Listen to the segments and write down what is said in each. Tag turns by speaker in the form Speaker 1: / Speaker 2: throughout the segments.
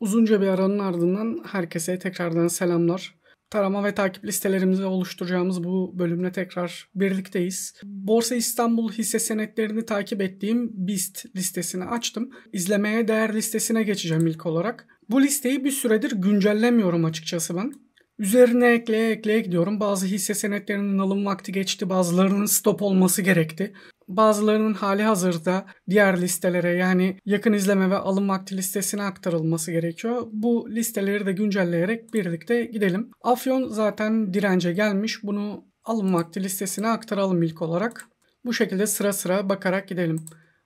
Speaker 1: Uzunca bir aranın ardından herkese tekrardan selamlar. Tarama ve takip listelerimizi oluşturacağımız bu bölümle tekrar birlikteyiz. Borsa İstanbul hisse senetlerini takip ettiğim BIST listesini açtım. İzlemeye değer listesine geçeceğim ilk olarak. Bu listeyi bir süredir güncellemiyorum açıkçası ben. Üzerine ekleye ekleye gidiyorum. Bazı hisse senetlerinin alım vakti geçti, bazılarının stop olması gerekti bazılarının hali hazırda diğer listelere yani yakın izleme ve alım vakti listesine aktarılması gerekiyor. Bu listeleri de güncelleyerek birlikte gidelim. Afyon zaten dirence gelmiş. Bunu alım vakti listesine aktaralım ilk olarak. Bu şekilde sıra sıra bakarak gidelim.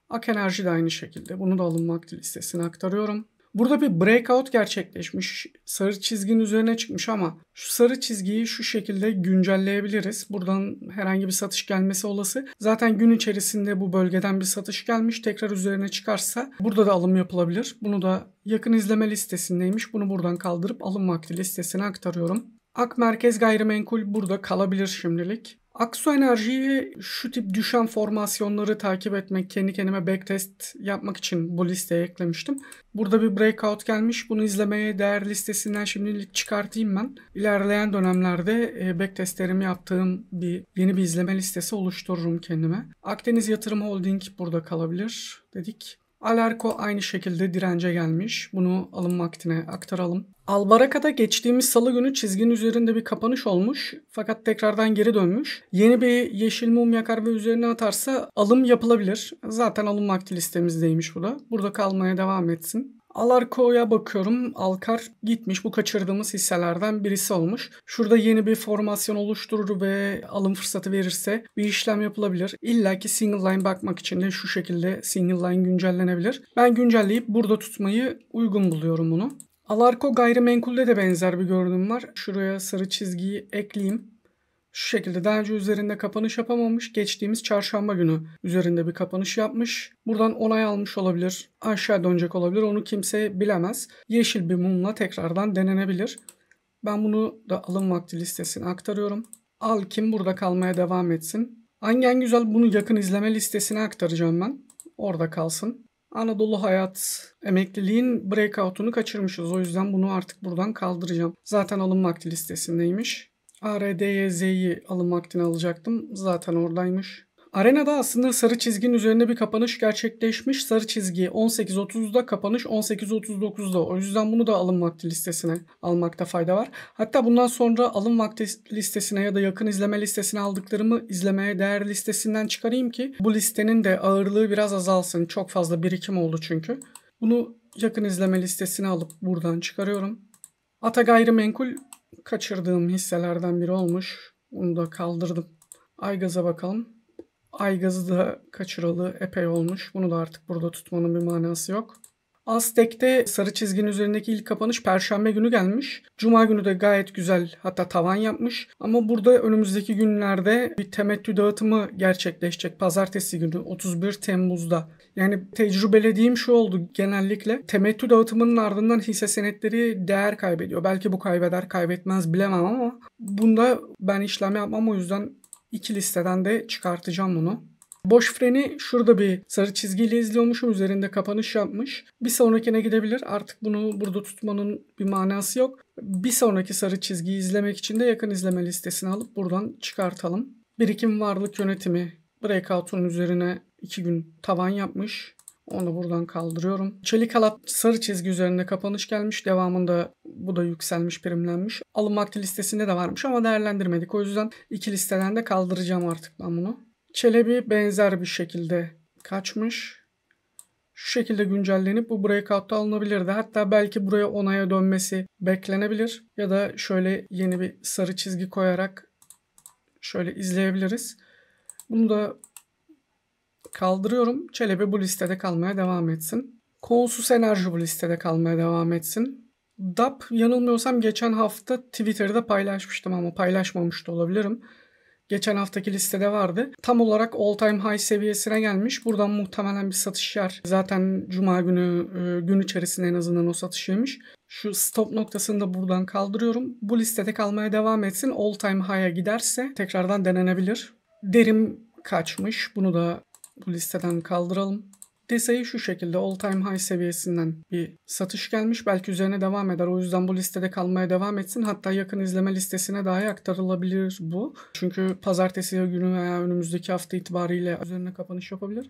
Speaker 1: Ak Enerji de aynı şekilde. Bunu da alım vakti listesine aktarıyorum. Burada bir breakout gerçekleşmiş. Sarı çizginin üzerine çıkmış ama şu sarı çizgiyi şu şekilde güncelleyebiliriz. Buradan herhangi bir satış gelmesi olası. Zaten gün içerisinde bu bölgeden bir satış gelmiş. Tekrar üzerine çıkarsa burada da alım yapılabilir. Bunu da yakın izleme listesindeymiş. Bunu buradan kaldırıp alım vakti listesine aktarıyorum. Ak Merkez Gayrimenkul burada kalabilir şimdilik. Aksu Enerji'yi şu tip düşen formasyonları takip etmek, kendi kendime backtest yapmak için bu listeye eklemiştim. Burada bir breakout gelmiş. Bunu izlemeye değer listesinden şimdilik çıkartayım ben. İlerleyen dönemlerde e, backtestlerimi yaptığım bir yeni bir izleme listesi oluştururum kendime. Akdeniz Yatırım Holding burada kalabilir dedik. Alerko aynı şekilde dirence gelmiş. Bunu alım vaktine aktaralım. Albaraka'da geçtiğimiz salı günü çizgin üzerinde bir kapanış olmuş fakat tekrardan geri dönmüş. Yeni bir yeşil mum yakar ve üzerine atarsa alım yapılabilir. Zaten alım vakti listemizdeymiş bu da. Burada kalmaya devam etsin. Alarko'ya bakıyorum. Alkar gitmiş. Bu kaçırdığımız hisselerden birisi olmuş. Şurada yeni bir formasyon oluşturur ve alım fırsatı verirse bir işlem yapılabilir. İlla ki single line bakmak için de şu şekilde single line güncellenebilir. Ben güncelleyip burada tutmayı uygun buluyorum bunu. Alarko gayrimenkulde de benzer bir görünüm var. Şuraya sarı çizgiyi ekleyeyim. Şu şekilde daha önce üzerinde kapanış yapamamış. Geçtiğimiz çarşamba günü üzerinde bir kapanış yapmış. Buradan onay almış olabilir. Aşağı dönecek olabilir. Onu kimse bilemez. Yeşil bir mumla tekrardan denenebilir. Ben bunu da alım vakti listesine aktarıyorum. Al kim burada kalmaya devam etsin. Hangi en güzel bunu yakın izleme listesine aktaracağım ben. Orada kalsın. Anadolu Hayat emekliliğin breakout'unu kaçırmışız. O yüzden bunu artık buradan kaldıracağım. Zaten alım vakti listesindeymiş. ARDYZ'yi alım vaktini alacaktım. Zaten oradaymış. Arenada aslında sarı çizginin üzerinde bir kapanış gerçekleşmiş. Sarı çizgi 18.30'da kapanış 18.39'da. O yüzden bunu da alım vakti listesine almakta fayda var. Hatta bundan sonra alım vakti listesine ya da yakın izleme listesine aldıklarımı izlemeye değer listesinden çıkarayım ki bu listenin de ağırlığı biraz azalsın. Çok fazla birikim oldu çünkü. Bunu yakın izleme listesine alıp buradan çıkarıyorum. Ata gayrimenkul kaçırdığım hisselerden biri olmuş. Onu da kaldırdım. Aygaz'a bakalım. Aygaz'ı da kaçıralı epey olmuş. Bunu da artık burada tutmanın bir manası yok. Aztek'te sarı çizginin üzerindeki ilk kapanış perşembe günü gelmiş. Cuma günü de gayet güzel hatta tavan yapmış. Ama burada önümüzdeki günlerde bir temettü dağıtımı gerçekleşecek. Pazartesi günü 31 Temmuz'da. Yani tecrübelediğim şu oldu genellikle temettü dağıtımının ardından hisse senetleri değer kaybediyor. Belki bu kaybeder kaybetmez bilemem ama bunda ben işlem yapmam o yüzden iki listeden de çıkartacağım bunu. Boş freni şurada bir sarı çizgiyle izliyormuşum. Üzerinde kapanış yapmış. Bir sonrakine gidebilir. Artık bunu burada tutmanın bir manası yok. Bir sonraki sarı çizgiyi izlemek için de yakın izleme listesini alıp buradan çıkartalım. Birikim varlık yönetimi breakout'un üzerine 2 gün tavan yapmış. Onu buradan kaldırıyorum. Çelik halat sarı çizgi üzerinde kapanış gelmiş. Devamında bu da yükselmiş, primlenmiş. Alım vakti listesinde de varmış ama değerlendirmedik. O yüzden iki listeden de kaldıracağım artık ben bunu. Çelebi benzer bir şekilde kaçmış. Şu şekilde güncellenip bu breakout'ta alınabilirdi. Hatta belki buraya onaya dönmesi beklenebilir. Ya da şöyle yeni bir sarı çizgi koyarak şöyle izleyebiliriz. Bunu da kaldırıyorum. Çelebi bu listede kalmaya devam etsin. Kolsus enerji bu listede kalmaya devam etsin. DAP yanılmıyorsam geçen hafta Twitter'da paylaşmıştım ama paylaşmamış da olabilirim. Geçen haftaki listede vardı. Tam olarak all time high seviyesine gelmiş. Buradan muhtemelen bir satış yer. Zaten cuma günü e, gün içerisinde en azından o satış yemiş. Şu stop noktasını da buradan kaldırıyorum. Bu listede kalmaya devam etsin. All time high'a giderse tekrardan denenebilir. Derim kaçmış. Bunu da bu listeden kaldıralım. Desa'ya şu şekilde all time high seviyesinden bir satış gelmiş. Belki üzerine devam eder. O yüzden bu listede kalmaya devam etsin. Hatta yakın izleme listesine dahi aktarılabilir bu. Çünkü pazartesi günü veya önümüzdeki hafta itibariyle üzerine kapanış yapabilir.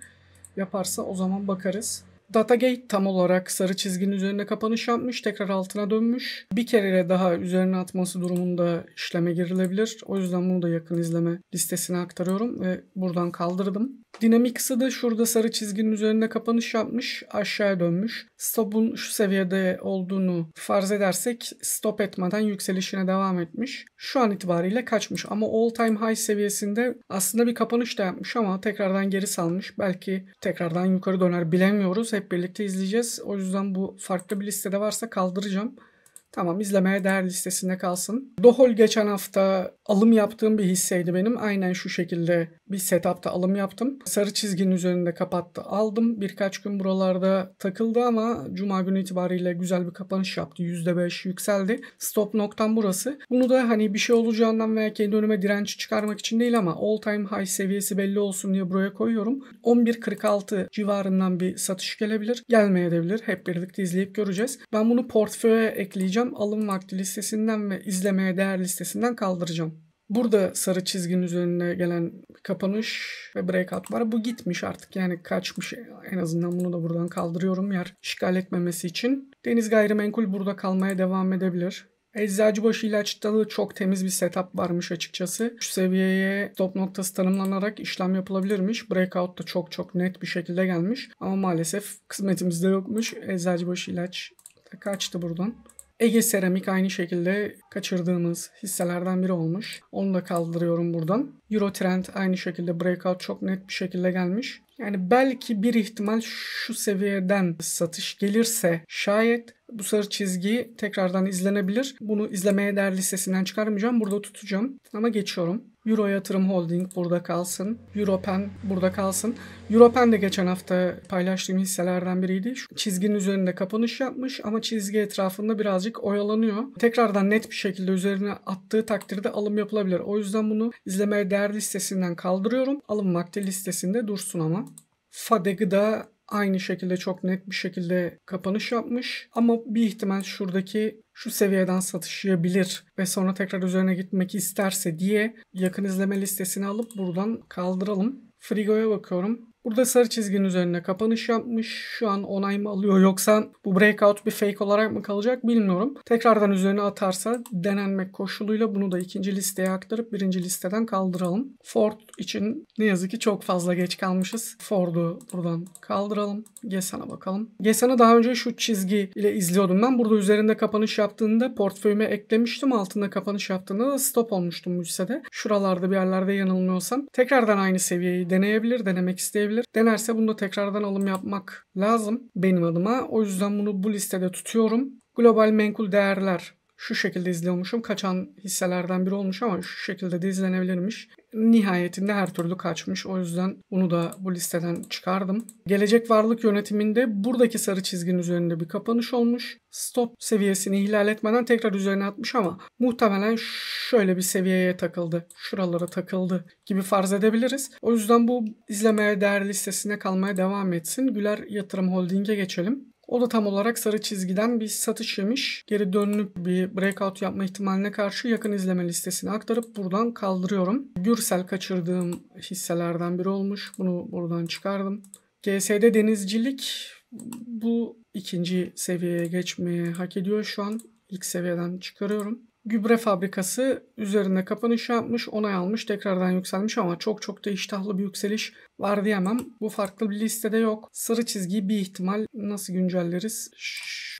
Speaker 1: Yaparsa o zaman bakarız. Datagate tam olarak sarı çizginin üzerine kapanış yapmış. Tekrar altına dönmüş. Bir kere daha üzerine atması durumunda işleme girilebilir. O yüzden bunu da yakın izleme listesine aktarıyorum ve buradan kaldırdım. Dynamics'ı da şurada sarı çizginin üzerine kapanış yapmış. Aşağıya dönmüş. Stop'un şu seviyede olduğunu farz edersek stop etmeden yükselişine devam etmiş. Şu an itibariyle kaçmış ama all time high seviyesinde aslında bir kapanış da yapmış ama tekrardan geri salmış. Belki tekrardan yukarı döner bilemiyoruz hep birlikte izleyeceğiz. O yüzden bu farklı bir listede varsa kaldıracağım. Tamam izlemeye değer listesinde kalsın. Dohol geçen hafta alım yaptığım bir hisseydi benim. Aynen şu şekilde bir setupta alım yaptım. Sarı çizginin üzerinde kapattı aldım. Birkaç gün buralarda takıldı ama cuma günü itibariyle güzel bir kapanış yaptı. %5 yükseldi. Stop noktam burası. Bunu da hani bir şey olacağından veya kendi önüme direnç çıkarmak için değil ama all time high seviyesi belli olsun diye buraya koyuyorum. 11.46 civarından bir satış gelebilir. Gelmeyebilir. Hep birlikte izleyip göreceğiz. Ben bunu portföye ekleyeceğim kaldıracağım. Alım vakti listesinden ve izlemeye değer listesinden kaldıracağım. Burada sarı çizginin üzerine gelen kapanış ve breakout var. Bu gitmiş artık yani kaçmış en azından bunu da buradan kaldırıyorum yer işgal etmemesi için. Deniz gayrimenkul burada kalmaya devam edebilir. Eczacıbaşı ilaçta da çok temiz bir setup varmış açıkçası. Şu seviyeye stop noktası tanımlanarak işlem yapılabilirmiş. Breakout da çok çok net bir şekilde gelmiş. Ama maalesef kısmetimizde yokmuş. Eczacıbaşı ilaç kaçtı buradan. Ege Seramik aynı şekilde kaçırdığımız hisselerden biri olmuş. Onu da kaldırıyorum buradan. Eurotrend aynı şekilde breakout çok net bir şekilde gelmiş. Yani belki bir ihtimal şu seviyeden satış gelirse şayet bu sarı çizgi tekrardan izlenebilir. Bunu izlemeye değer listesinden çıkarmayacağım. Burada tutacağım ama geçiyorum. Euro Yatırım Holding burada kalsın. Europen burada kalsın. Europen de geçen hafta paylaştığım hisselerden biriydi. Şu çizginin üzerinde kapanış yapmış ama çizgi etrafında birazcık oyalanıyor. Tekrardan net bir şekilde üzerine attığı takdirde alım yapılabilir. O yüzden bunu izlemeye değer listesinden kaldırıyorum. Alım vakti listesinde dursun ama. Fade gıda aynı şekilde çok net bir şekilde kapanış yapmış. Ama bir ihtimal şuradaki şu seviyeden satışlayabilir ve sonra tekrar üzerine gitmek isterse diye yakın izleme listesini alıp buradan kaldıralım. Frigo'ya bakıyorum. Burada sarı çizginin üzerine kapanış yapmış. Şu an onay mı alıyor yoksa bu breakout bir fake olarak mı kalacak bilmiyorum. Tekrardan üzerine atarsa denenmek koşuluyla bunu da ikinci listeye aktarıp birinci listeden kaldıralım. Ford için ne yazık ki çok fazla geç kalmışız. Ford'u buradan kaldıralım. Gesan'a bakalım. Gesan'ı daha önce şu çizgi ile izliyordum ben. Burada üzerinde kapanış yaptığında portföyüme eklemiştim. Altında kapanış yaptığında da stop olmuştum bu hissede. Şuralarda bir yerlerde yanılmıyorsam. Tekrardan aynı seviyeyi deneyebilir, denemek isteyebilir deneyebilir. Denerse bunu da tekrardan alım yapmak lazım benim adıma. O yüzden bunu bu listede tutuyorum. Global menkul değerler şu şekilde izliyormuşum. Kaçan hisselerden biri olmuş ama şu şekilde de izlenebilirmiş. Nihayetinde her türlü kaçmış. O yüzden bunu da bu listeden çıkardım. Gelecek Varlık Yönetimi'nde buradaki sarı çizginin üzerinde bir kapanış olmuş. Stop seviyesini ihlal etmeden tekrar üzerine atmış ama muhtemelen şöyle bir seviyeye takıldı. Şuralara takıldı gibi farz edebiliriz. O yüzden bu izlemeye değer listesine kalmaya devam etsin. Güler Yatırım Holding'e geçelim. O da tam olarak sarı çizgiden bir satış yemiş. Geri dönüp bir breakout yapma ihtimaline karşı yakın izleme listesini aktarıp buradan kaldırıyorum. Gürsel kaçırdığım hisselerden biri olmuş. Bunu buradan çıkardım. GSD denizcilik bu ikinci seviyeye geçmeye hak ediyor şu an. İlk seviyeden çıkarıyorum gübre fabrikası üzerinde kapanış yapmış, onay almış, tekrardan yükselmiş ama çok çok da iştahlı bir yükseliş var diyemem. Bu farklı bir listede yok. Sarı çizgi bir ihtimal nasıl güncelleriz?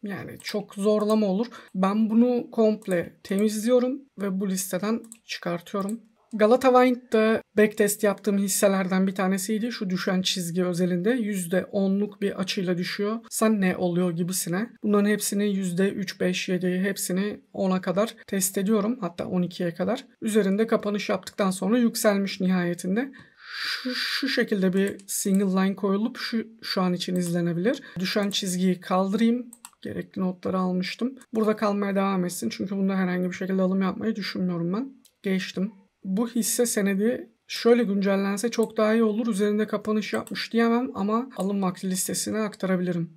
Speaker 1: Yani çok zorlama olur. Ben bunu komple temizliyorum ve bu listeden çıkartıyorum. Galata Wind'de backtest yaptığım hisselerden bir tanesiydi. Şu düşen çizgi özelinde %10'luk bir açıyla düşüyor. Sen ne oluyor gibisine. Bunların hepsini %3, 5, 7'yi hepsini 10'a kadar test ediyorum. Hatta 12'ye kadar. Üzerinde kapanış yaptıktan sonra yükselmiş nihayetinde şu, şu şekilde bir single line koyulup şu, şu an için izlenebilir. Düşen çizgiyi kaldırayım. Gerekli notları almıştım. Burada kalmaya devam etsin. Çünkü bunda herhangi bir şekilde alım yapmayı düşünmüyorum ben. Geçtim bu hisse senedi şöyle güncellense çok daha iyi olur. Üzerinde kapanış yapmış diyemem ama alım alınmak listesine aktarabilirim.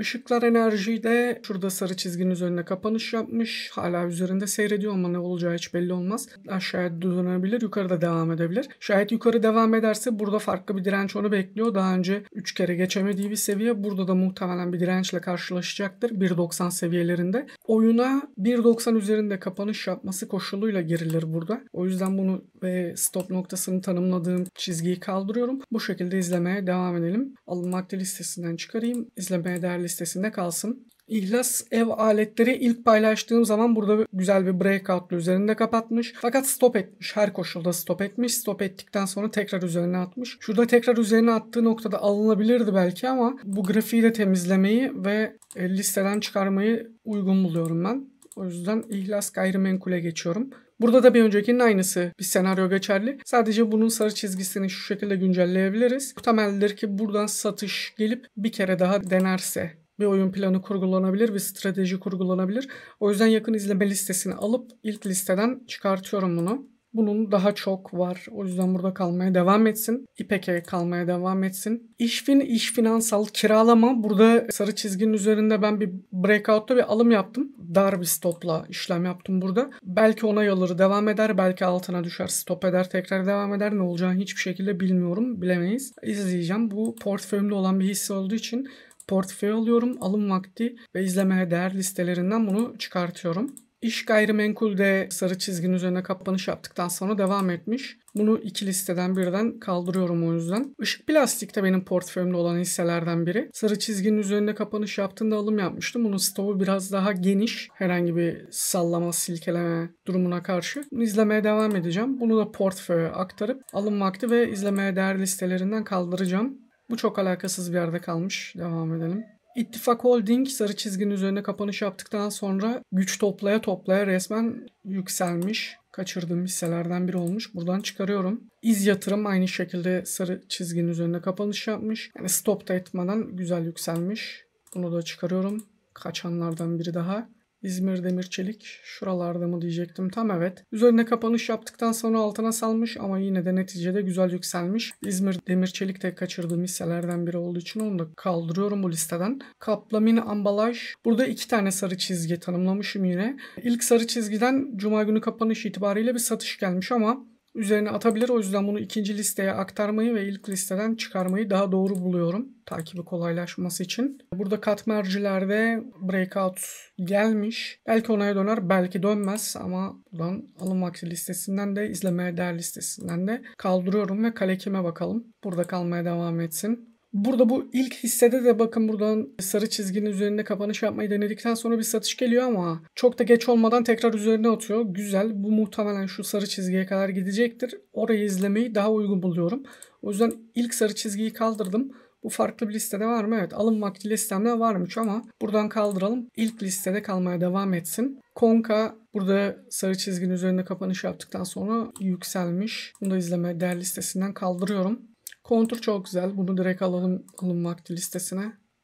Speaker 1: Işıklar enerji de şurada sarı çizginin üzerine kapanış yapmış. Hala üzerinde seyrediyor ama ne olacağı hiç belli olmaz. Aşağıya dönebilir, yukarıda devam edebilir. Şayet yukarı devam ederse burada farklı bir direnç onu bekliyor. Daha önce 3 kere geçemediği bir seviye. Burada da muhtemelen bir dirençle karşılaşacaktır. 1.90 seviyelerinde. Oyuna 1.90 üzerinde kapanış yapması koşuluyla girilir burada. O yüzden bunu ve stop noktasını tanımladığım çizgiyi kaldırıyorum. Bu şekilde izlemeye devam edelim. Alın madde listesinden çıkarayım. İzlemeye değerli listesinde kalsın. İhlas ev aletleri ilk paylaştığım zaman burada güzel bir breakout'lu üzerinde kapatmış. Fakat stop etmiş. Her koşulda stop etmiş. Stop ettikten sonra tekrar üzerine atmış. Şurada tekrar üzerine attığı noktada alınabilirdi belki ama bu grafiği de temizlemeyi ve e, listeden çıkarmayı uygun buluyorum ben. O yüzden İhlas Gayrimenkul'e geçiyorum. Burada da bir öncekinin aynısı bir senaryo geçerli. Sadece bunun sarı çizgisini şu şekilde güncelleyebiliriz. Muhtemeldir ki buradan satış gelip bir kere daha denerse bir oyun planı kurgulanabilir, bir strateji kurgulanabilir. O yüzden yakın izleme listesini alıp ilk listeden çıkartıyorum bunu. Bunun daha çok var. O yüzden burada kalmaya devam etsin. İpek'e kalmaya devam etsin. İşfin, iş finansal, kiralama. Burada sarı çizginin üzerinde ben bir breakout'ta bir alım yaptım. Dar bir stopla işlem yaptım burada. Belki ona yolları devam eder. Belki altına düşer, stop eder, tekrar devam eder. Ne olacağını hiçbir şekilde bilmiyorum. Bilemeyiz. İzleyeceğim. Bu portföyümde olan bir hisse olduğu için portföy alıyorum. Alım vakti ve izlemeye değer listelerinden bunu çıkartıyorum. İş gayrimenkulde sarı çizginin üzerine kapanış yaptıktan sonra devam etmiş. Bunu iki listeden birden kaldırıyorum o yüzden. Işık Plastik de benim portföyümde olan hisselerden biri. Sarı çizginin üzerinde kapanış yaptığında alım yapmıştım. Bunun stoğu biraz daha geniş. Herhangi bir sallama, silkeleme durumuna karşı. Bunu izlemeye devam edeceğim. Bunu da portföye aktarıp alım vakti ve izlemeye değer listelerinden kaldıracağım. Bu çok alakasız bir yerde kalmış. Devam edelim. İttifak Holding sarı çizginin üzerine kapanış yaptıktan sonra güç toplaya toplaya resmen yükselmiş. Kaçırdığım hisselerden biri olmuş. Buradan çıkarıyorum. İz yatırım aynı şekilde sarı çizginin üzerine kapanış yapmış. Yani stop da etmeden güzel yükselmiş. Bunu da çıkarıyorum. Kaçanlardan biri daha. İzmir Demir Çelik şuralarda mı diyecektim tam evet. Üzerine kapanış yaptıktan sonra altına salmış ama yine de neticede güzel yükselmiş. İzmir Demir Çelik de kaçırdığım hisselerden biri olduğu için onu da kaldırıyorum bu listeden. Kaplamin ambalaj. Burada iki tane sarı çizgi tanımlamışım yine. İlk sarı çizgiden cuma günü kapanış itibariyle bir satış gelmiş ama üzerine atabilir. O yüzden bunu ikinci listeye aktarmayı ve ilk listeden çıkarmayı daha doğru buluyorum. Takibi kolaylaşması için. Burada kat mercilerde breakout gelmiş. Belki onaya döner belki dönmez ama buradan alım vakti listesinden de izlemeye değer listesinden de kaldırıyorum ve kale bakalım. Burada kalmaya devam etsin. Burada bu ilk hissede de bakın buradan sarı çizginin üzerinde kapanış yapmayı denedikten sonra bir satış geliyor ama çok da geç olmadan tekrar üzerine atıyor. Güzel. Bu muhtemelen şu sarı çizgiye kadar gidecektir. Orayı izlemeyi daha uygun buluyorum. O yüzden ilk sarı çizgiyi kaldırdım. Bu farklı bir listede var mı? Evet alım vakti listemde varmış ama buradan kaldıralım. İlk listede kalmaya devam etsin. Konka burada sarı çizginin üzerinde kapanış yaptıktan sonra yükselmiş. Bunu da izleme değer listesinden kaldırıyorum. Kontur çok güzel. Bunu direkt alalım alım vakti listesine.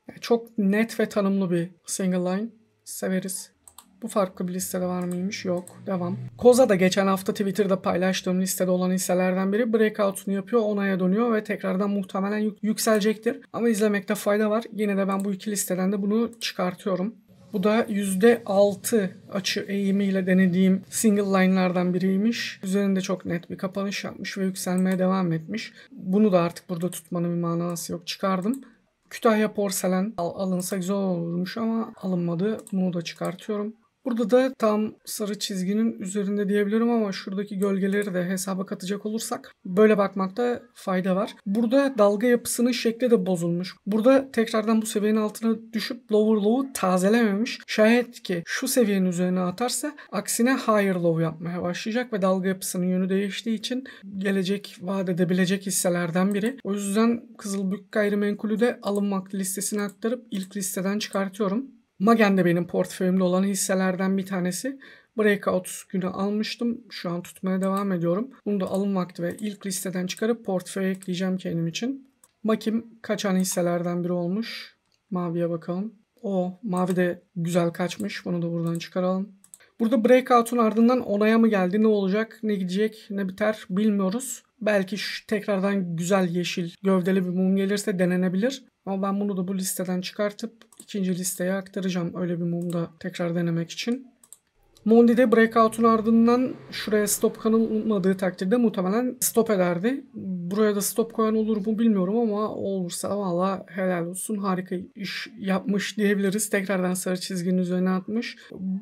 Speaker 1: Yani çok net ve tanımlı bir single line. Severiz. Bu farklı bir listede var mıymış? Yok. Devam. Koza da geçen hafta Twitter'da paylaştığım listede olan hisselerden biri breakout'unu yapıyor, onaya dönüyor ve tekrardan muhtemelen yük yükselecektir. Ama izlemekte fayda var. Yine de ben bu iki listeden de bunu çıkartıyorum. Bu da %6 açı eğimiyle denediğim single line'lardan biriymiş. Üzerinde çok net bir kapanış yapmış ve yükselmeye devam etmiş. Bunu da artık burada tutmanın bir manası yok. Çıkardım. Kütahya porselen al alınsa güzel olurmuş ama alınmadı. Bunu da çıkartıyorum. Burada da tam sarı çizginin üzerinde diyebilirim ama şuradaki gölgeleri de hesaba katacak olursak böyle bakmakta fayda var. Burada dalga yapısının şekli de bozulmuş. Burada tekrardan bu seviyenin altına düşüp lower low'u tazelememiş. Şayet ki şu seviyenin üzerine atarsa aksine higher low yapmaya başlayacak ve dalga yapısının yönü değiştiği için gelecek vaat edebilecek hisselerden biri. O yüzden Kızılbük gayrimenkulü de alınmak listesine aktarıp ilk listeden çıkartıyorum. Magen de benim portföyümde olan hisselerden bir tanesi. Breakout günü almıştım. Şu an tutmaya devam ediyorum. Bunu da alım vakti ve ilk listeden çıkarıp portföye ekleyeceğim kendim için. Makim kaçan hisselerden biri olmuş. Maviye bakalım. O mavi de güzel kaçmış. Bunu da buradan çıkaralım. Burada breakout'un ardından onaya mı geldi? Ne olacak? Ne gidecek? Ne biter? Bilmiyoruz. Belki şu tekrardan güzel yeşil gövdeli bir mum gelirse denenebilir. Ama ben bunu da bu listeden çıkartıp ikinci listeye aktaracağım öyle bir mumda tekrar denemek için. Mondi'de breakout'un ardından şuraya stop unutmadığı takdirde muhtemelen stop ederdi. Buraya da stop koyan olur mu bilmiyorum ama olursa valla helal olsun harika iş yapmış diyebiliriz. Tekrardan sarı çizginin üzerine atmış.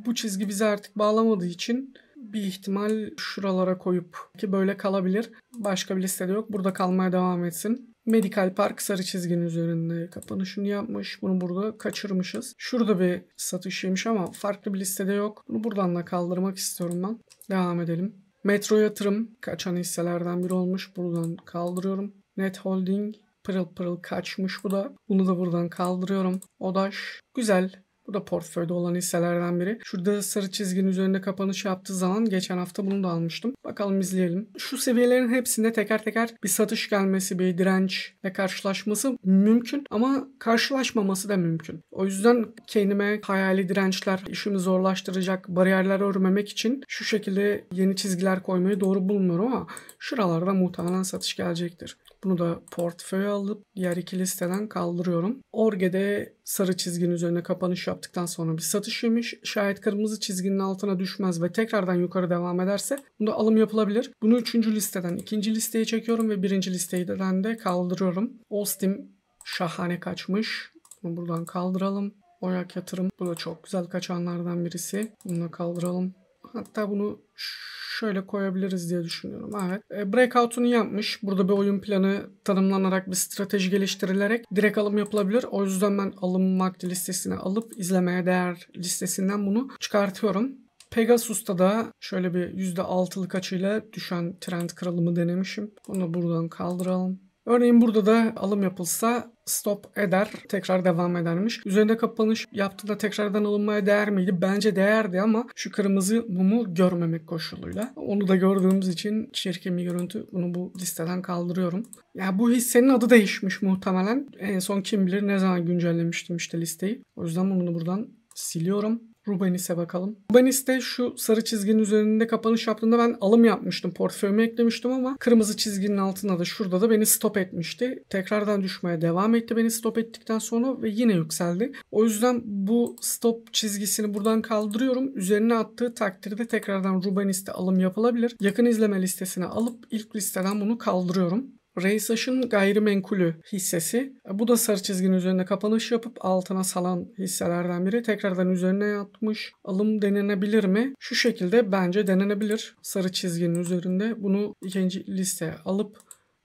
Speaker 1: Bu çizgi bizi artık bağlamadığı için bir ihtimal şuralara koyup ki böyle kalabilir. Başka bir listede yok. Burada kalmaya devam etsin. Medical Park sarı çizginin üzerinde kapanışını yapmış. Bunu burada kaçırmışız. Şurada bir satış yemiş ama farklı bir listede yok. Bunu buradan da kaldırmak istiyorum ben. Devam edelim. Metro yatırım kaçan hisselerden biri olmuş. Buradan kaldırıyorum. Net Holding pırıl pırıl kaçmış bu da. Bunu da buradan kaldırıyorum. Odaş güzel bu da portföyde olan hisselerden biri. Şurada sarı çizginin üzerinde kapanış yaptığı zaman geçen hafta bunu da almıştım. Bakalım izleyelim. Şu seviyelerin hepsinde teker teker bir satış gelmesi, bir direnç ve karşılaşması mümkün ama karşılaşmaması da mümkün. O yüzden kendime hayali dirençler, işimi zorlaştıracak bariyerler örmemek için şu şekilde yeni çizgiler koymayı doğru bulmuyorum ama şuralarda muhtemelen satış gelecektir. Bunu da portföye alıp diğer iki listeden kaldırıyorum. Orge'de sarı çizginin üzerine kapanış yaptıktan sonra bir satış yemiş. Şayet kırmızı çizginin altına düşmez ve tekrardan yukarı devam ederse bunda alım yapılabilir. Bunu üçüncü listeden ikinci listeye çekiyorum ve birinci listeden de kaldırıyorum. Olstim şahane kaçmış. Bunu buradan kaldıralım. Oyak yatırım. Bu da çok güzel kaçanlardan birisi. Bunu da kaldıralım. Hatta bunu şöyle koyabiliriz diye düşünüyorum. Evet. E, breakout'unu yapmış. Burada bir oyun planı tanımlanarak bir strateji geliştirilerek direkt alım yapılabilir. O yüzden ben alım market listesine alıp izlemeye değer listesinden bunu çıkartıyorum. Pegasus'ta da şöyle bir %6'lık açıyla düşen trend kralımı denemişim. Onu buradan kaldıralım. Örneğin burada da alım yapılsa stop eder, tekrar devam edermiş. Üzerinde kapanış yaptığında tekrardan alınmaya değer miydi? Bence değerdi ama şu kırmızı mumu görmemek koşuluyla. Onu da gördüğümüz için çirkin bir görüntü. Bunu bu listeden kaldırıyorum. Ya bu hissenin adı değişmiş muhtemelen. En son kim bilir ne zaman güncellemiştim işte listeyi. O yüzden bunu buradan siliyorum. Rubanis'e bakalım. Rubanis'te şu sarı çizginin üzerinde kapanış yaptığında ben alım yapmıştım. Portföyüme eklemiştim ama kırmızı çizginin altında da şurada da beni stop etmişti. Tekrardan düşmeye devam etti beni stop ettikten sonra ve yine yükseldi. O yüzden bu stop çizgisini buradan kaldırıyorum. Üzerine attığı takdirde tekrardan Rubanis'te alım yapılabilir. Yakın izleme listesine alıp ilk listeden bunu kaldırıyorum. Reysaş'ın gayrimenkulü hissesi. Bu da sarı çizginin üzerinde kapanış yapıp altına salan hisselerden biri. Tekrardan üzerine yatmış. Alım denenebilir mi? Şu şekilde bence denenebilir. Sarı çizginin üzerinde bunu ikinci listeye alıp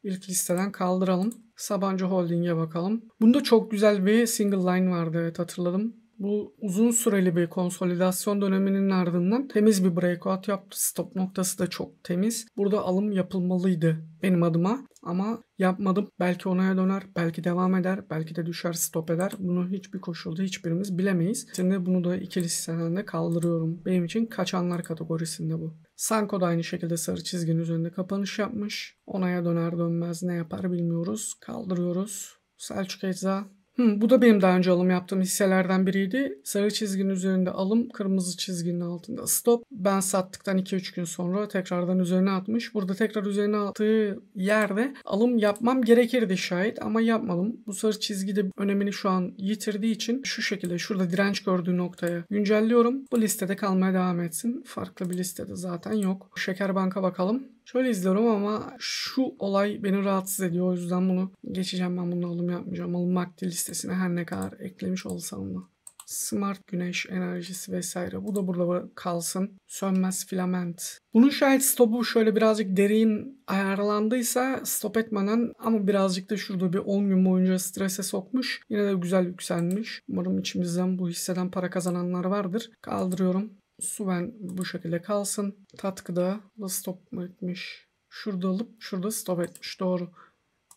Speaker 1: ilk listeden kaldıralım. Sabancı Holding'e bakalım. Bunda çok güzel bir single line vardı evet hatırladım. Bu uzun süreli bir konsolidasyon döneminin ardından temiz bir breakout yaptı. Stop noktası da çok temiz. Burada alım yapılmalıydı benim adıma ama yapmadım. Belki onaya döner, belki devam eder, belki de düşer stop eder. Bunu hiçbir koşulda hiçbirimiz bilemeyiz. Şimdi bunu da ikili hisseden kaldırıyorum. Benim için kaçanlar kategorisinde bu. Sanko da aynı şekilde sarı çizginin üzerinde kapanış yapmış. Onaya döner dönmez ne yapar bilmiyoruz. Kaldırıyoruz. Selçuk Ecza Hı, bu da benim daha önce alım yaptığım hisselerden biriydi. Sarı çizginin üzerinde alım, kırmızı çizginin altında stop. Ben sattıktan 2-3 gün sonra tekrardan üzerine atmış. Burada tekrar üzerine attığı yerde alım yapmam gerekirdi şayet ama yapmadım. Bu sarı çizgi de önemini şu an yitirdiği için şu şekilde şurada direnç gördüğü noktaya güncelliyorum. Bu listede kalmaya devam etsin. Farklı bir listede zaten yok. Şeker Bank'a bakalım. Şöyle izliyorum ama şu olay beni rahatsız ediyor. O yüzden bunu geçeceğim. Ben bunu alım yapmayacağım. Alım vakti listesine her ne kadar eklemiş olsam da. Smart güneş enerjisi vesaire. Bu da burada kalsın. Sönmez filament. Bunun şayet stopu şöyle birazcık derin ayarlandıysa stop etmeden ama birazcık da şurada bir 10 gün boyunca strese sokmuş. Yine de güzel yükselmiş. Umarım içimizden bu hisseden para kazananlar vardır. Kaldırıyorum. Su ben bu şekilde kalsın. Tatkıda da stop mu etmiş? Şurada alıp şurada stop etmiş. Doğru.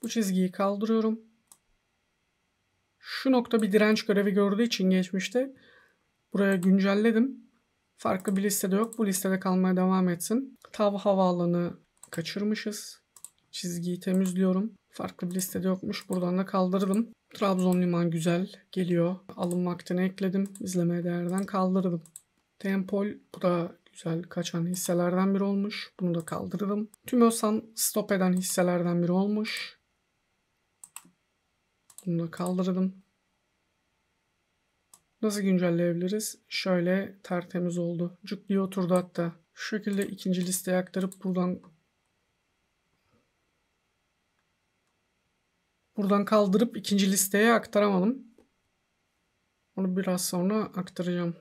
Speaker 1: Bu çizgiyi kaldırıyorum. Şu nokta bir direnç görevi gördüğü için geçmişte buraya güncelledim. Farklı bir listede yok. Bu listede kalmaya devam etsin. Tav havaalanı kaçırmışız. Çizgiyi temizliyorum. Farklı bir listede yokmuş. Buradan da kaldırdım. Trabzon liman güzel geliyor. Alım vaktini ekledim. İzlemeye değerden kaldırdım. Tempol bu da güzel kaçan hisselerden biri olmuş. Bunu da kaldırdım. Tümosan stop eden hisselerden biri olmuş. Bunu da kaldırdım. Nasıl güncelleyebiliriz? Şöyle tertemiz oldu. Cuk diye oturdu hatta. Şu şekilde ikinci listeye aktarıp buradan buradan kaldırıp ikinci listeye aktaramadım. Onu biraz sonra aktaracağım.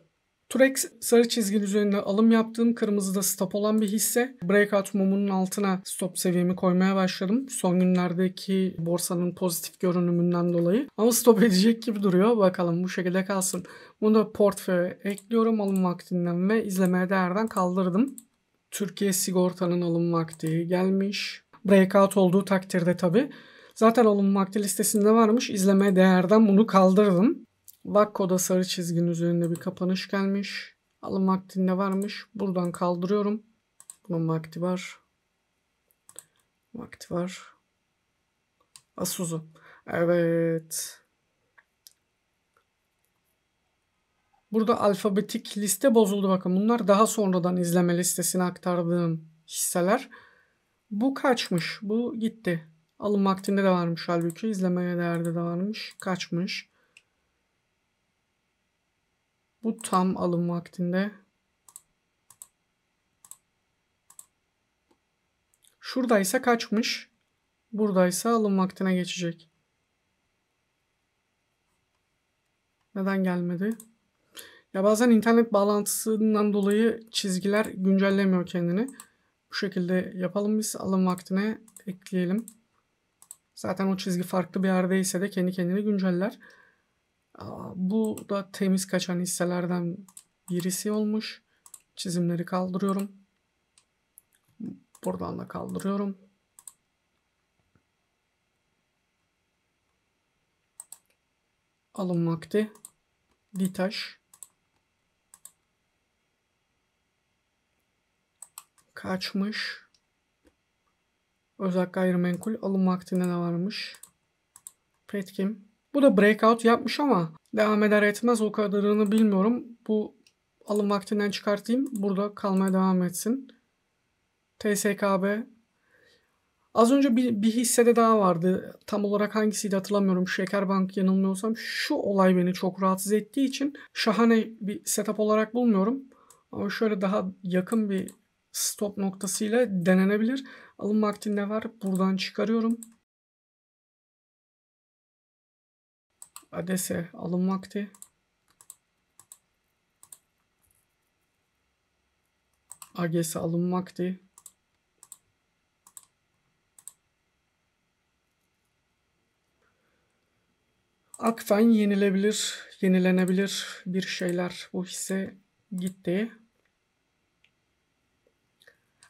Speaker 1: Turex sarı çizgin üzerinde alım yaptığım kırmızıda stop olan bir hisse. Breakout mumunun altına stop seviyemi koymaya başladım. Son günlerdeki borsanın pozitif görünümünden dolayı. Ama stop edecek gibi duruyor. Bakalım bu şekilde kalsın. Bunu da portföye ekliyorum alım vaktinden ve izlemeye değerden kaldırdım. Türkiye sigortanın alım vakti gelmiş. Breakout olduğu takdirde tabii. Zaten alım vakti listesinde varmış. İzlemeye değerden bunu kaldırdım. Vakko'da sarı çizginin üzerinde bir kapanış gelmiş. alın vaktinde varmış. Buradan kaldırıyorum. Bunun vakti var. Vakti var. Asuzu. Evet. Burada alfabetik liste bozuldu bakın. Bunlar daha sonradan izleme listesine aktardığım hisseler. Bu kaçmış. Bu gitti. Alın vaktinde de varmış halbuki. izlemeye değerde de varmış. Kaçmış. Bu tam alım vaktinde. Şuradaysa kaçmış. Buradaysa alım vaktine geçecek. Neden gelmedi? Ya bazen internet bağlantısından dolayı çizgiler güncellemiyor kendini. Bu şekilde yapalım biz. Alım vaktine ekleyelim. Zaten o çizgi farklı bir yerdeyse de kendi kendini günceller. Bu da temiz kaçan hisselerden birisi olmuş. Çizimleri kaldırıyorum. Buradan da kaldırıyorum. Alım vakti. Ditaş. Kaçmış. Özel gayrimenkul alım vaktinde ne varmış? Petkim. Bu da breakout yapmış ama devam eder etmez o kadarını bilmiyorum. Bu alım vaktinden çıkartayım. Burada kalmaya devam etsin. TSKB. Az önce bir, bir hissede daha vardı. Tam olarak hangisiydi hatırlamıyorum. Şekerbank yanılmıyorsam. Şu olay beni çok rahatsız ettiği için şahane bir setup olarak bulmuyorum. Ama şöyle daha yakın bir stop noktasıyla denenebilir. Alım vaktinde var. Buradan çıkarıyorum. Adese alım vakti. AGS alım vakti. Akfen yenilebilir, yenilenebilir bir şeyler bu hisse gitti.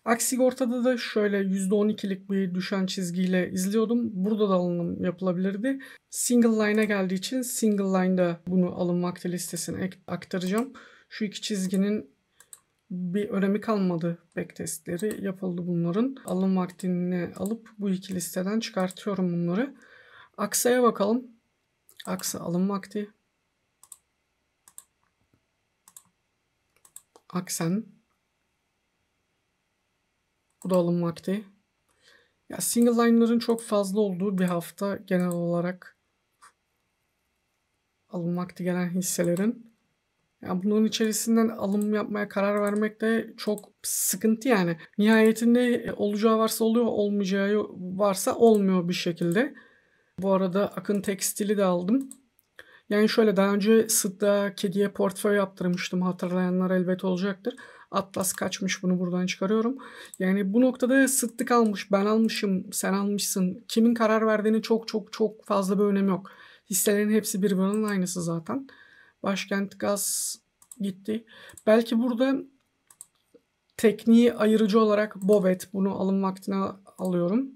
Speaker 1: Aksi ortada da şöyle %12'lik bir düşen çizgiyle izliyordum. Burada da alınım yapılabilirdi. Single line'a geldiği için single line'da bunu alım vakti listesine aktaracağım. Şu iki çizginin bir önemi kalmadı. Backtestleri yapıldı bunların. Alım vaktini alıp bu iki listeden çıkartıyorum bunları. Aksaya bakalım. Aksa alım vakti. Aksen bu da alım vakti. Ya single line'ların çok fazla olduğu bir hafta genel olarak alım vakti gelen hisselerin. Yani bunun içerisinden alım yapmaya karar vermek de çok sıkıntı yani. Nihayetinde e, olacağı varsa oluyor, olmayacağı varsa olmuyor bir şekilde. Bu arada Akın Tekstil'i de aldım. Yani şöyle daha önce Sıdda Kedi'ye portföy yaptırmıştım hatırlayanlar elbet olacaktır. Atlas kaçmış bunu buradan çıkarıyorum. Yani bu noktada sıttık almış ben almışım sen almışsın. Kimin karar verdiğini çok çok çok fazla bir önemi yok. Hisselerin hepsi birbirinin aynısı zaten. Başkent gaz gitti. Belki burada tekniği ayırıcı olarak Bovet bunu alım vaktine alıyorum.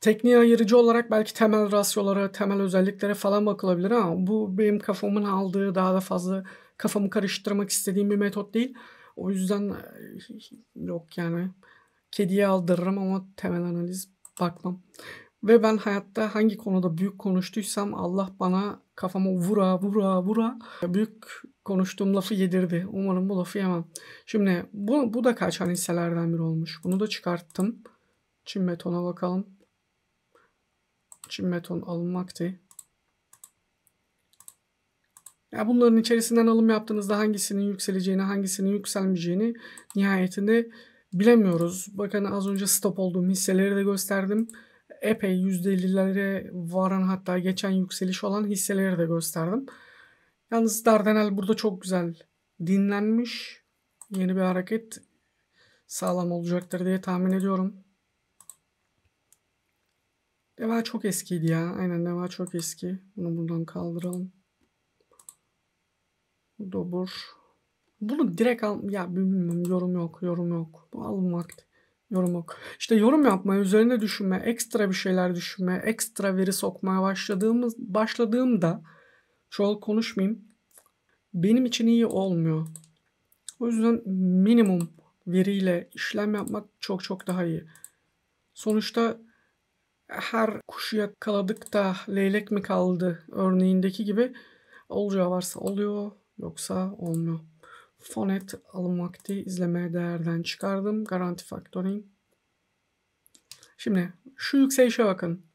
Speaker 1: Tekniği ayırıcı olarak belki temel rasyolara, temel özelliklere falan bakılabilir ama bu benim kafamın aldığı daha da fazla kafamı karıştırmak istediğim bir metot değil. O yüzden e, yok yani kediye aldırırım ama temel analiz bakmam. Ve ben hayatta hangi konuda büyük konuştuysam Allah bana kafama vura vura vura büyük konuştuğum lafı yedirdi. Umarım bu lafı yemem. Şimdi bu, bu da kaç hisselerden hani biri olmuş. Bunu da çıkarttım. Çin metona bakalım. Çin meton alınmaktı. Ya bunların içerisinden alım yaptığınızda hangisinin yükseleceğini, hangisinin yükselmeyeceğini nihayetinde bilemiyoruz. Bakın az önce stop olduğum hisseleri de gösterdim. Epey %50'lere varan hatta geçen yükseliş olan hisseleri de gösterdim. Yalnız Dardanel burada çok güzel dinlenmiş. Yeni bir hareket sağlam olacaktır diye tahmin ediyorum. Deva çok eskiydi ya. Aynen Deva çok eski. Bunu buradan kaldıralım. Dobur. Bunu direkt al... Ya bilmiyorum yorum yok yorum yok. Bu alınmak yorum yok. İşte yorum yapmaya, üzerine düşünme, ekstra bir şeyler düşünme, ekstra veri sokmaya başladığımız başladığımda çoğul konuşmayayım. Benim için iyi olmuyor. O yüzden minimum veriyle işlem yapmak çok çok daha iyi. Sonuçta her kuşu yakaladık da leylek mi kaldı örneğindeki gibi olacağı varsa oluyor, Yoksa olmuyor. Fonet alım vakti izlemeye değerden çıkardım. Garanti Factoring. Şimdi şu yükselişe bakın.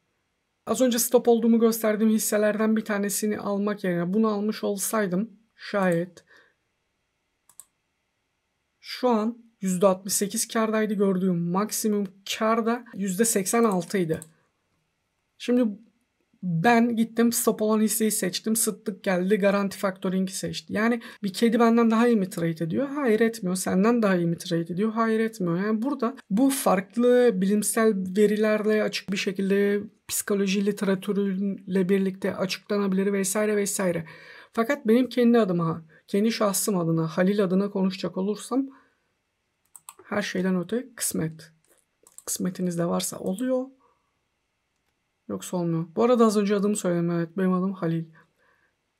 Speaker 1: Az önce stop olduğumu gösterdiğim hisselerden bir tanesini almak yerine bunu almış olsaydım şayet şu an %68 kardaydı gördüğüm maksimum karda %86 idi. Şimdi ben gittim Stopolonisi'yi seçtim. Sıttık geldi Garanti Factoring'i seçti. Yani bir kedi benden daha iyi mi trade ediyor? Hayır etmiyor. Senden daha iyi mi trade ediyor? Hayır etmiyor. Yani burada bu farklı bilimsel verilerle açık bir şekilde psikoloji literatürüyle birlikte açıklanabilir vesaire vesaire. Fakat benim kendi adıma, kendi şahsım adına, Halil adına konuşacak olursam her şeyden öte kısmet. Kısmetiniz de varsa oluyor, Yoksa olmuyor. Bu arada az önce adımı söyledim. Evet benim adım Halil.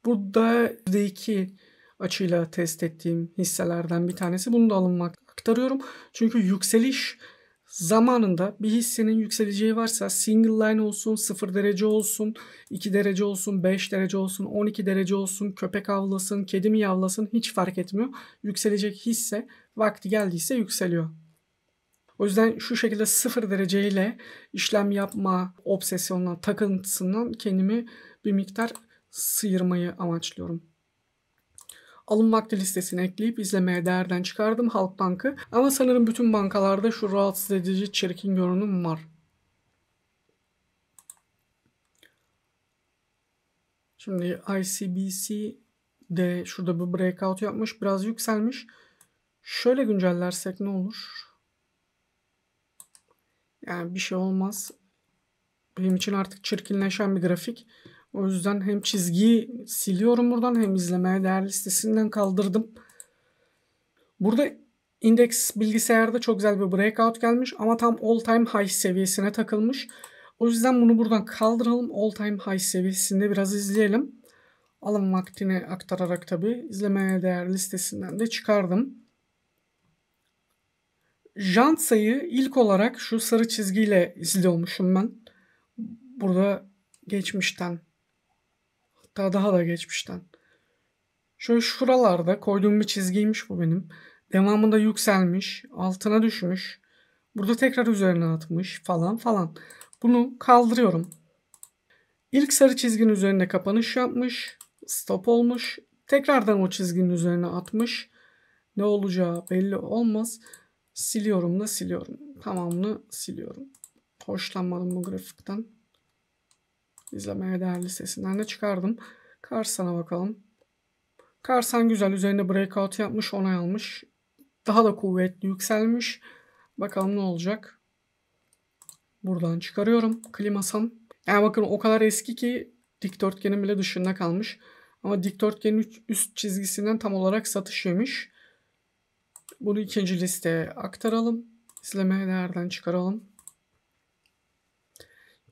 Speaker 1: Burada d %2 açıyla test ettiğim hisselerden bir tanesi. Bunu da alınmak aktarıyorum. Çünkü yükseliş zamanında bir hissenin yükseleceği varsa single line olsun, 0 derece olsun, 2 derece olsun, 5 derece olsun, 12 derece olsun, köpek avlasın, kedi mi yavlasın hiç fark etmiyor. Yükselecek hisse vakti geldiyse yükseliyor. O yüzden şu şekilde sıfır dereceyle işlem yapma obsesyonuna takıntısından kendimi bir miktar sıyırmayı amaçlıyorum. Alım vakti listesini ekleyip izlemeye değerden çıkardım Halk Bank'ı. Ama sanırım bütün bankalarda şu rahatsız edici çirkin görünüm var. Şimdi ICBC de şurada bir breakout yapmış. Biraz yükselmiş. Şöyle güncellersek ne olur? Yani bir şey olmaz. Benim için artık çirkinleşen bir grafik. O yüzden hem çizgiyi siliyorum buradan hem izlemeye değer listesinden kaldırdım. Burada indeks bilgisayarda çok güzel bir breakout gelmiş ama tam all time high seviyesine takılmış. O yüzden bunu buradan kaldıralım. All time high seviyesinde biraz izleyelim. Alım vaktini aktararak tabi izlemeye değer listesinden de çıkardım. Jantsa'yı ilk olarak şu sarı çizgiyle izliyormuşum ben. Burada geçmişten. Hatta daha da geçmişten. Şöyle şuralarda koyduğum bir çizgiymiş bu benim. Devamında yükselmiş, altına düşmüş. Burada tekrar üzerine atmış falan falan. Bunu kaldırıyorum. İlk sarı çizginin üzerine kapanış yapmış. Stop olmuş. Tekrardan o çizginin üzerine atmış. Ne olacağı belli olmaz. Siliyorum da siliyorum. Tamamını siliyorum. Hoşlanmadım bu grafikten. İzlemeye değerli listesinden de çıkardım. Karsan'a bakalım. Karsan güzel. Üzerinde breakout yapmış. Onay almış. Daha da kuvvetli yükselmiş. Bakalım ne olacak. Buradan çıkarıyorum. Klimasan. Yani bakın o kadar eski ki dikdörtgenin bile dışında kalmış. Ama dikdörtgenin üst çizgisinden tam olarak satış yemiş. Bunu ikinci listeye aktaralım. İzleme değerden çıkaralım.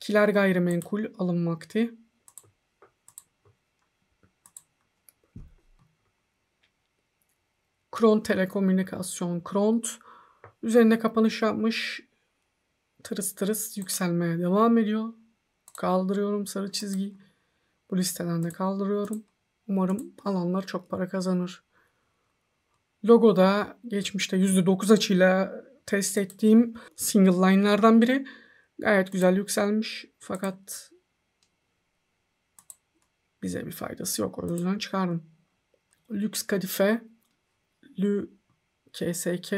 Speaker 1: Kiler gayrimenkul alım vakti. Kront Telekomünikasyon Kront üzerinde kapanış yapmış. Tırıs tırıs yükselmeye devam ediyor. Kaldırıyorum sarı çizgiyi. Bu listeden de kaldırıyorum. Umarım alanlar çok para kazanır. Logoda geçmişte %9 açıyla test ettiğim single line'lardan biri. Gayet güzel yükselmiş fakat bize bir faydası yok. O yüzden çıkardım. Lüks Kadife Lü KSK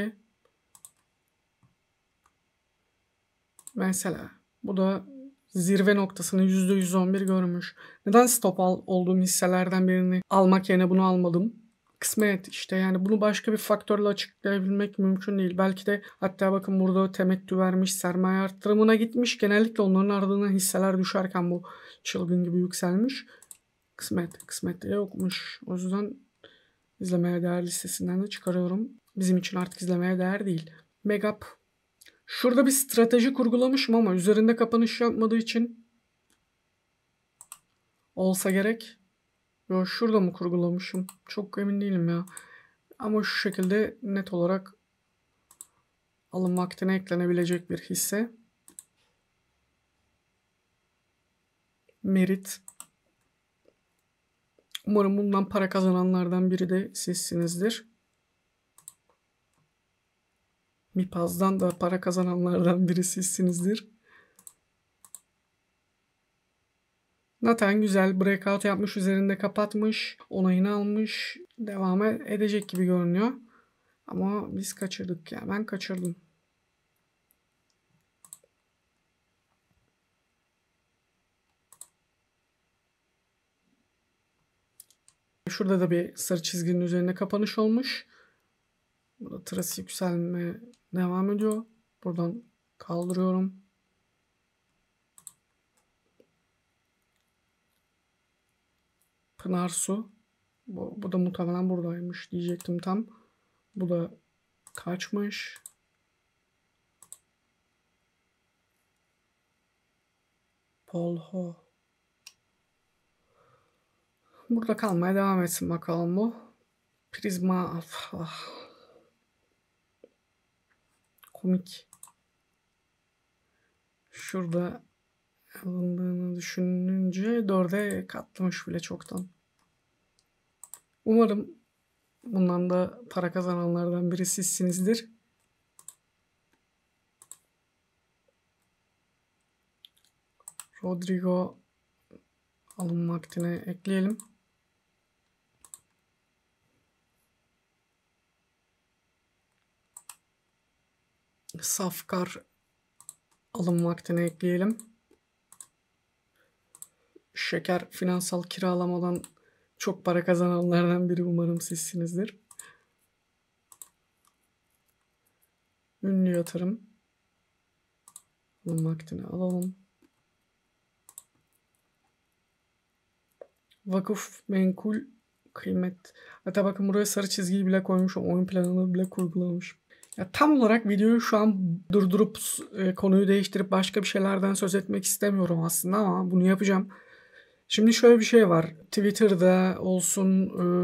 Speaker 1: Mesela bu da zirve noktasını %111 görmüş. Neden stop al olduğum hisselerden birini almak yerine bunu almadım? kısmet işte yani bunu başka bir faktörle açıklayabilmek mümkün değil. Belki de hatta bakın burada temettü vermiş sermaye arttırımına gitmiş. Genellikle onların ardından hisseler düşerken bu çılgın gibi yükselmiş. Kısmet, kısmet de yokmuş. O yüzden izlemeye değer listesinden de çıkarıyorum. Bizim için artık izlemeye değer değil. Megap. Şurada bir strateji kurgulamışım ama üzerinde kapanış yapmadığı için olsa gerek Yo şurada mı kurgulamışım? Çok emin değilim ya. Ama şu şekilde net olarak alım vaktine eklenebilecek bir hisse. Merit. Umarım bundan para kazananlardan biri de sizsinizdir. Mipaz'dan da para kazananlardan biri sizsinizdir. Zaten güzel breakout yapmış üzerinde kapatmış. Onayını almış. Devam e- edecek gibi görünüyor. Ama biz kaçırdık ya. Ben kaçırdım. Şurada da bir sarı çizginin üzerine kapanış olmuş. Burada tırası yükselme devam ediyor. Buradan kaldırıyorum. Pınar Su. Bu, bu da muhtemelen buradaymış diyecektim tam. Bu da kaçmış. Polho. Burada kalmaya devam etsin bakalım bu. Prizma. Ah, ah. Komik. Şurada kılındığını düşününce dörde katlamış bile çoktan. Umarım bundan da para kazananlardan biri sizsinizdir. Rodrigo alım vaktine ekleyelim. Safkar alım vaktine ekleyelim şeker finansal kiralamadan çok para kazananlardan biri umarım sizsinizdir. Ünlü yatırım. Bunun vaktini alalım. Vakıf menkul kıymet. Hatta bakın buraya sarı çizgiyi bile koymuş, Oyun planını bile kurgulamışım. Ya tam olarak videoyu şu an durdurup e, konuyu değiştirip başka bir şeylerden söz etmek istemiyorum aslında ama bunu yapacağım. Şimdi şöyle bir şey var. Twitter'da olsun,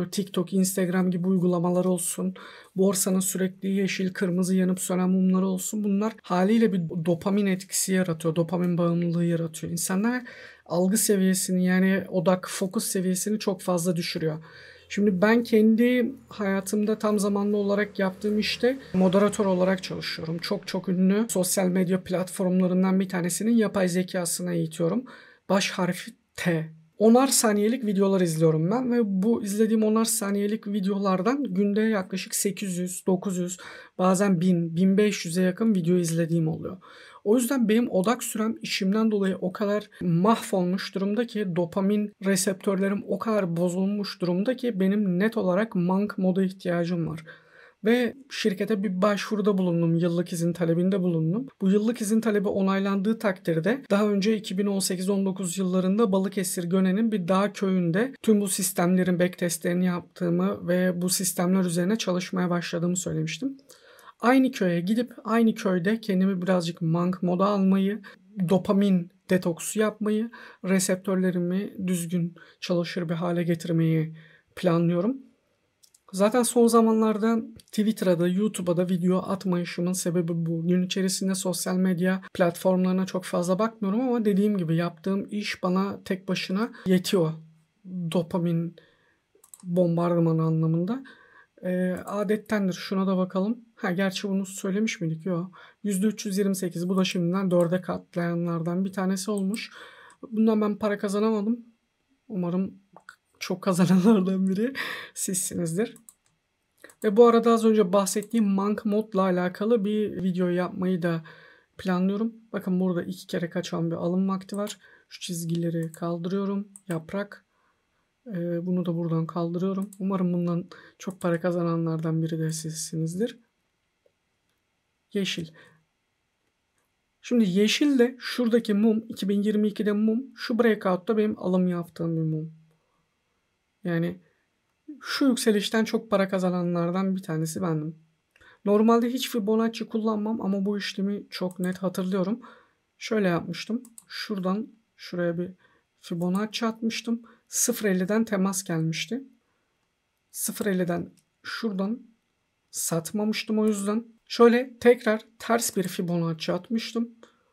Speaker 1: e, TikTok, Instagram gibi uygulamalar olsun, borsanın sürekli yeşil, kırmızı yanıp sönen mumları olsun. Bunlar haliyle bir dopamin etkisi yaratıyor, dopamin bağımlılığı yaratıyor insanlar. Algı seviyesini yani odak, fokus seviyesini çok fazla düşürüyor. Şimdi ben kendi hayatımda tam zamanlı olarak yaptığım işte moderatör olarak çalışıyorum. Çok çok ünlü sosyal medya platformlarından bir tanesinin yapay zekasına eğitiyorum. Baş harfi T 10'ar saniyelik videolar izliyorum ben ve bu izlediğim 10'ar saniyelik videolardan günde yaklaşık 800, 900, bazen 1000, 1500'e yakın video izlediğim oluyor. O yüzden benim odak sürem işimden dolayı o kadar mahvolmuş durumda ki dopamin reseptörlerim o kadar bozulmuş durumda ki benim net olarak mank moda ihtiyacım var. Ve şirkete bir başvuruda bulundum. Yıllık izin talebinde bulundum. Bu yıllık izin talebi onaylandığı takdirde daha önce 2018-19 yıllarında Balıkesir Gönen'in bir dağ köyünde tüm bu sistemlerin backtestlerini yaptığımı ve bu sistemler üzerine çalışmaya başladığımı söylemiştim. Aynı köye gidip aynı köyde kendimi birazcık monk moda almayı, dopamin detoksu yapmayı, reseptörlerimi düzgün çalışır bir hale getirmeyi planlıyorum. Zaten son zamanlarda Twitter'da, YouTube'da da video atmayışımın sebebi bu. Gün içerisinde sosyal medya platformlarına çok fazla bakmıyorum ama dediğim gibi yaptığım iş bana tek başına yetiyor. Dopamin bombardımanı anlamında. E, adettendir. Şuna da bakalım. Ha gerçi bunu söylemiş miydik? Yok. %328 bu da şimdiden 4'e katlayanlardan bir tanesi olmuş. Bundan ben para kazanamadım. Umarım çok kazananlardan biri sizsinizdir. Ve bu arada az önce bahsettiğim Monk modla alakalı bir video yapmayı da planlıyorum. Bakın burada iki kere kaçan bir alım vakti var. Şu çizgileri kaldırıyorum. Yaprak. Ee, bunu da buradan kaldırıyorum. Umarım bundan çok para kazananlardan biri de sizsinizdir. Yeşil. Şimdi yeşil de şuradaki mum 2022'de mum. Şu breakout'ta benim alım yaptığım bir mum. Yani şu yükselişten çok para kazananlardan bir tanesi bendim. Normalde hiç Fibonacci kullanmam ama bu işlemi çok net hatırlıyorum. Şöyle yapmıştım. Şuradan şuraya bir Fibonacci atmıştım. 0.50'den temas gelmişti. 0.50'den şuradan satmamıştım o yüzden. Şöyle tekrar ters bir Fibonacci atmıştım.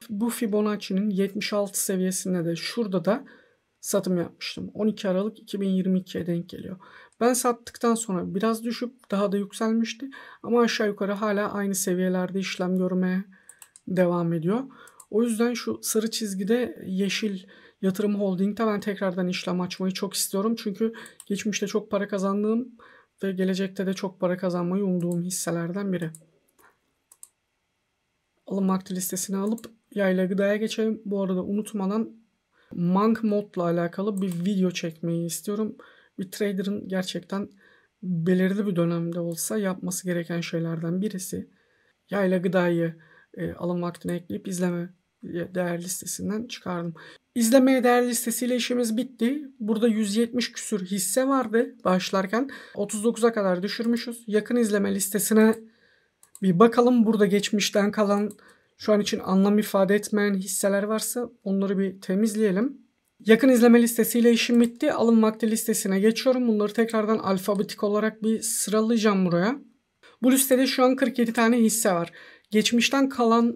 Speaker 1: Bu Fibonacci'nin 76 seviyesinde de şurada da satım yapmıştım. 12 Aralık 2022'ye denk geliyor. Ben sattıktan sonra biraz düşüp daha da yükselmişti. Ama aşağı yukarı hala aynı seviyelerde işlem görmeye devam ediyor. O yüzden şu sarı çizgide yeşil yatırım holdingde ben tekrardan işlem açmayı çok istiyorum. Çünkü geçmişte çok para kazandığım ve gelecekte de çok para kazanmayı umduğum hisselerden biri. Alım akti listesini alıp yayla gıdaya geçelim. Bu arada unutmadan Monk modla alakalı bir video çekmeyi istiyorum. Bir trader'ın gerçekten belirli bir dönemde olsa yapması gereken şeylerden birisi. Yayla gıdayı e, alım vaktine ekleyip izleme e, değer listesinden çıkardım. İzlemeye değer listesiyle işimiz bitti. Burada 170 küsür hisse vardı başlarken. 39'a kadar düşürmüşüz. Yakın izleme listesine bir bakalım. Burada geçmişten kalan şu an için anlam ifade etmeyen hisseler varsa onları bir temizleyelim. Yakın izleme listesiyle işim bitti. Alım vakti listesine geçiyorum. Bunları tekrardan alfabetik olarak bir sıralayacağım buraya. Bu listede şu an 47 tane hisse var. Geçmişten kalan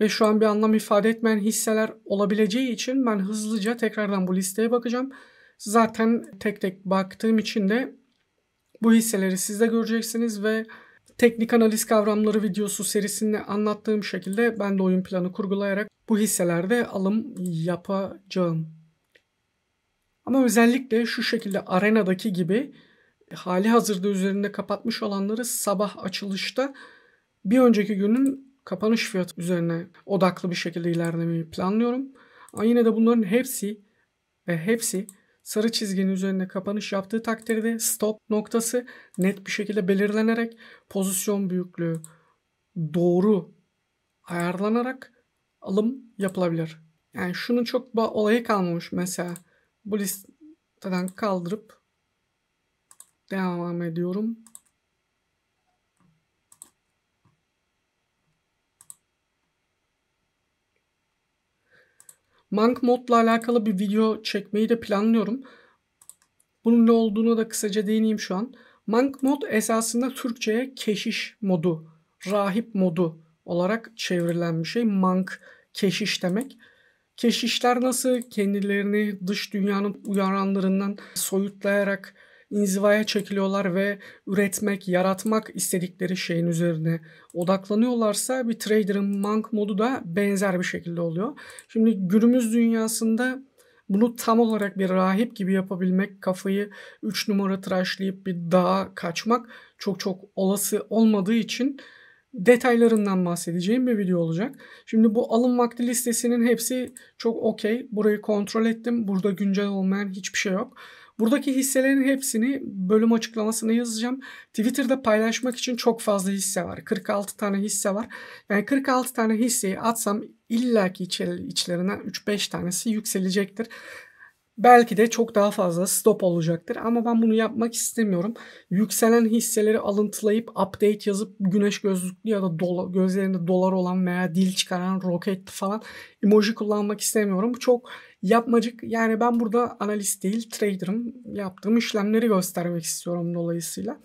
Speaker 1: ve şu an bir anlam ifade etmeyen hisseler olabileceği için ben hızlıca tekrardan bu listeye bakacağım. Zaten tek tek baktığım için de bu hisseleri siz de göreceksiniz ve teknik analiz kavramları videosu serisinde anlattığım şekilde ben de oyun planı kurgulayarak bu hisselerde alım yapacağım. Ama özellikle şu şekilde arenadaki gibi hali hazırda üzerinde kapatmış olanları sabah açılışta bir önceki günün kapanış fiyatı üzerine odaklı bir şekilde ilerlemeyi planlıyorum. Ama yine de bunların hepsi ve hepsi sarı çizginin üzerine kapanış yaptığı takdirde stop noktası net bir şekilde belirlenerek pozisyon büyüklüğü doğru ayarlanarak alım yapılabilir. Yani şunun çok olayı kalmamış mesela bu listeden kaldırıp devam ediyorum. Monk modla alakalı bir video çekmeyi de planlıyorum. Bunun ne olduğunu da kısaca değineyim şu an. Monk mod esasında Türkçe'ye keşiş modu, rahip modu olarak çevrilen bir şey. Monk, keşiş demek. Keşişler nasıl kendilerini dış dünyanın uyaranlarından soyutlayarak inzivaya çekiliyorlar ve üretmek, yaratmak istedikleri şeyin üzerine odaklanıyorlarsa bir trader'ın monk modu da benzer bir şekilde oluyor. Şimdi günümüz dünyasında bunu tam olarak bir rahip gibi yapabilmek, kafayı 3 numara tıraşlayıp bir dağa kaçmak çok çok olası olmadığı için detaylarından bahsedeceğim bir video olacak. Şimdi bu alım vakti listesinin hepsi çok okey. Burayı kontrol ettim. Burada güncel olmayan hiçbir şey yok. Buradaki hisselerin hepsini bölüm açıklamasına yazacağım. Twitter'da paylaşmak için çok fazla hisse var. 46 tane hisse var. Yani 46 tane hisseyi atsam illaki içlerinden 3-5 tanesi yükselecektir belki de çok daha fazla stop olacaktır. Ama ben bunu yapmak istemiyorum. Yükselen hisseleri alıntılayıp update yazıp güneş gözlüklü ya da dola, gözlerinde dolar olan veya dil çıkaran roket falan emoji kullanmak istemiyorum. Bu Çok yapmacık yani ben burada analist değil trader'ım yaptığım işlemleri göstermek istiyorum dolayısıyla.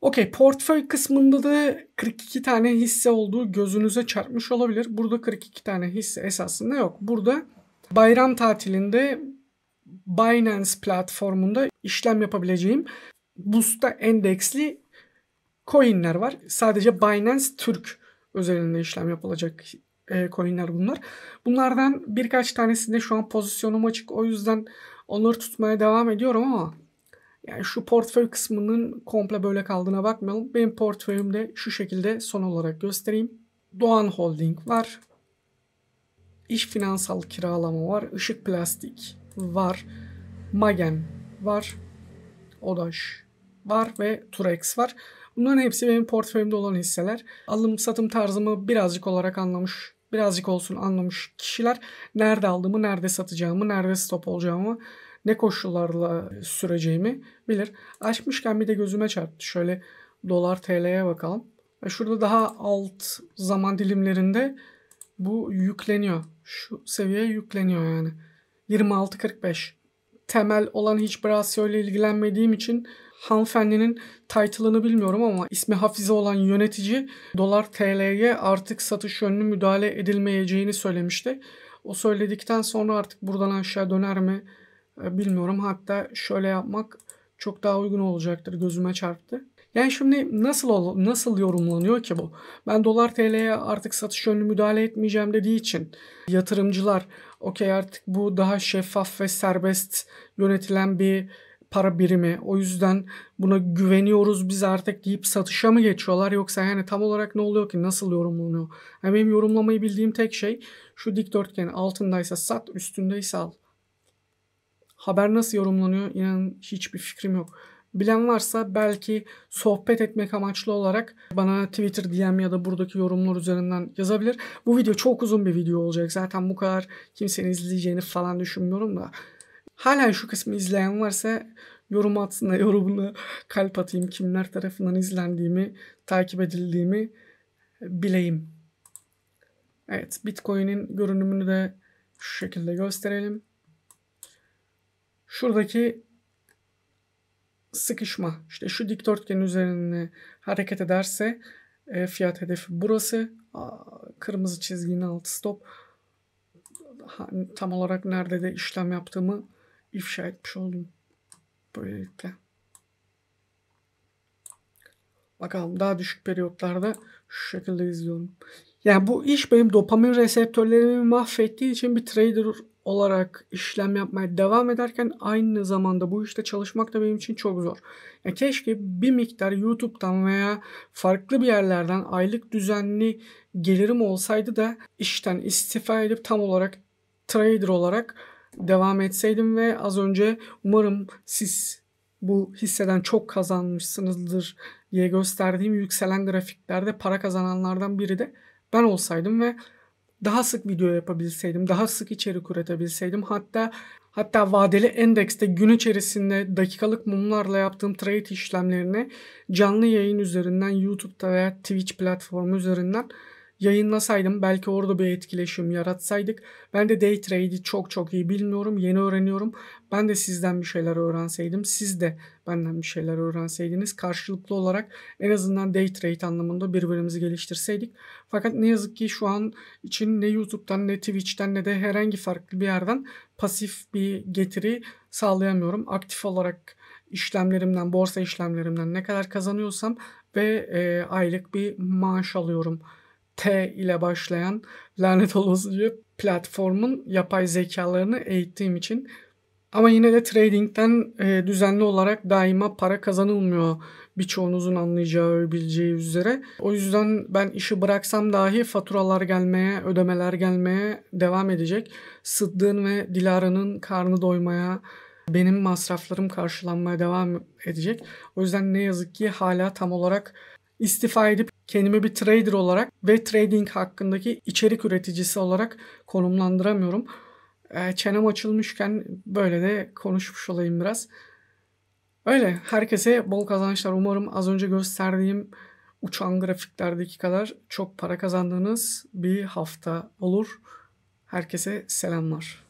Speaker 1: Okey portföy kısmında da 42 tane hisse olduğu gözünüze çarpmış olabilir. Burada 42 tane hisse esasında yok. Burada bayram tatilinde Binance platformunda işlem yapabileceğim Boost'a endeksli coinler var. Sadece Binance Türk özelinde işlem yapılacak e, coinler bunlar. Bunlardan birkaç tanesinde şu an pozisyonum açık. O yüzden onları tutmaya devam ediyorum ama yani şu portföy kısmının komple böyle kaldığına bakmayalım. Benim portföyümde şu şekilde son olarak göstereyim. Doğan Holding var. İş Finansal Kiralama var. ışık Plastik var. Magen var. Odaş var ve Turex var. Bunların hepsi benim portföyümde olan hisseler. Alım satım tarzımı birazcık olarak anlamış, birazcık olsun anlamış kişiler nerede aldığımı, nerede satacağımı, nerede stop olacağımı, ne koşullarla süreceğimi bilir. Açmışken bir de gözüme çarptı. Şöyle dolar TL'ye bakalım. Şurada daha alt zaman dilimlerinde bu yükleniyor. Şu seviyeye yükleniyor yani. 26.45. Temel olan hiç Brasio ile ilgilenmediğim için hanımefendinin title'ını bilmiyorum ama ismi Hafize olan yönetici dolar TL'ye artık satış yönlü müdahale edilmeyeceğini söylemişti. O söyledikten sonra artık buradan aşağı döner mi e, bilmiyorum. Hatta şöyle yapmak çok daha uygun olacaktır gözüme çarptı. Yani şimdi nasıl nasıl yorumlanıyor ki bu? Ben dolar TL'ye artık satış yönlü müdahale etmeyeceğim dediği için yatırımcılar okey artık bu daha şeffaf ve serbest yönetilen bir para birimi. O yüzden buna güveniyoruz biz artık deyip satışa mı geçiyorlar yoksa yani tam olarak ne oluyor ki nasıl yorumlanıyor? Yani benim yorumlamayı bildiğim tek şey şu dikdörtgen altındaysa sat üstündeyse al. Haber nasıl yorumlanıyor inan hiçbir fikrim yok. Bilen varsa belki sohbet etmek amaçlı olarak bana Twitter DM ya da buradaki yorumlar üzerinden yazabilir. Bu video çok uzun bir video olacak. Zaten bu kadar kimsenin izleyeceğini falan düşünmüyorum da. Hala şu kısmı izleyen varsa yorum atsın da yorumuna kalp atayım. Kimler tarafından izlendiğimi, takip edildiğimi bileyim. Evet Bitcoin'in görünümünü de şu şekilde gösterelim. Şuradaki sıkışma. İşte şu dikdörtgen üzerine hareket ederse e, fiyat hedefi burası. Aa, kırmızı çizginin altı stop. Ha, tam olarak nerede de işlem yaptığımı ifşa etmiş oldum. Böylelikle. Bakalım daha düşük periyotlarda şu şekilde izliyorum. Yani bu iş benim dopamin reseptörlerimi mahvettiği için bir trader olarak işlem yapmaya devam ederken aynı zamanda bu işte çalışmak da benim için çok zor. Ya keşke bir miktar YouTube'dan veya farklı bir yerlerden aylık düzenli gelirim olsaydı da işten istifa edip tam olarak trader olarak devam etseydim ve az önce umarım siz bu hisseden çok kazanmışsınızdır diye gösterdiğim yükselen grafiklerde para kazananlardan biri de ben olsaydım ve daha sık video yapabilseydim, daha sık içerik üretebilseydim. hatta hatta vadeli endekste gün içerisinde dakikalık mumlarla yaptığım trade işlemlerini canlı yayın üzerinden YouTube'da veya Twitch platformu üzerinden yayınlasaydım belki orada bir etkileşim yaratsaydık. Ben de day trade'i çok çok iyi bilmiyorum. Yeni öğreniyorum. Ben de sizden bir şeyler öğrenseydim. Siz de benden bir şeyler öğrenseydiniz. Karşılıklı olarak en azından day trade anlamında birbirimizi geliştirseydik. Fakat ne yazık ki şu an için ne YouTube'dan ne Twitch'ten ne de herhangi farklı bir yerden pasif bir getiri sağlayamıyorum. Aktif olarak işlemlerimden, borsa işlemlerimden ne kadar kazanıyorsam ve e, aylık bir maaş alıyorum T ile başlayan lanet olasıca platformun yapay zekalarını eğittiğim için ama yine de tradingden e, düzenli olarak daima para kazanılmıyor birçoğunuzun anlayacağı, bileceği üzere. O yüzden ben işi bıraksam dahi faturalar gelmeye, ödemeler gelmeye devam edecek. Sıddığın ve Dilara'nın karnı doymaya, benim masraflarım karşılanmaya devam edecek. O yüzden ne yazık ki hala tam olarak istifa edip kendimi bir trader olarak ve trading hakkındaki içerik üreticisi olarak konumlandıramıyorum. Ee, çenem açılmışken böyle de konuşmuş olayım biraz. Öyle herkese bol kazançlar umarım az önce gösterdiğim uçan grafiklerdeki kadar çok para kazandığınız bir hafta olur. Herkese selamlar.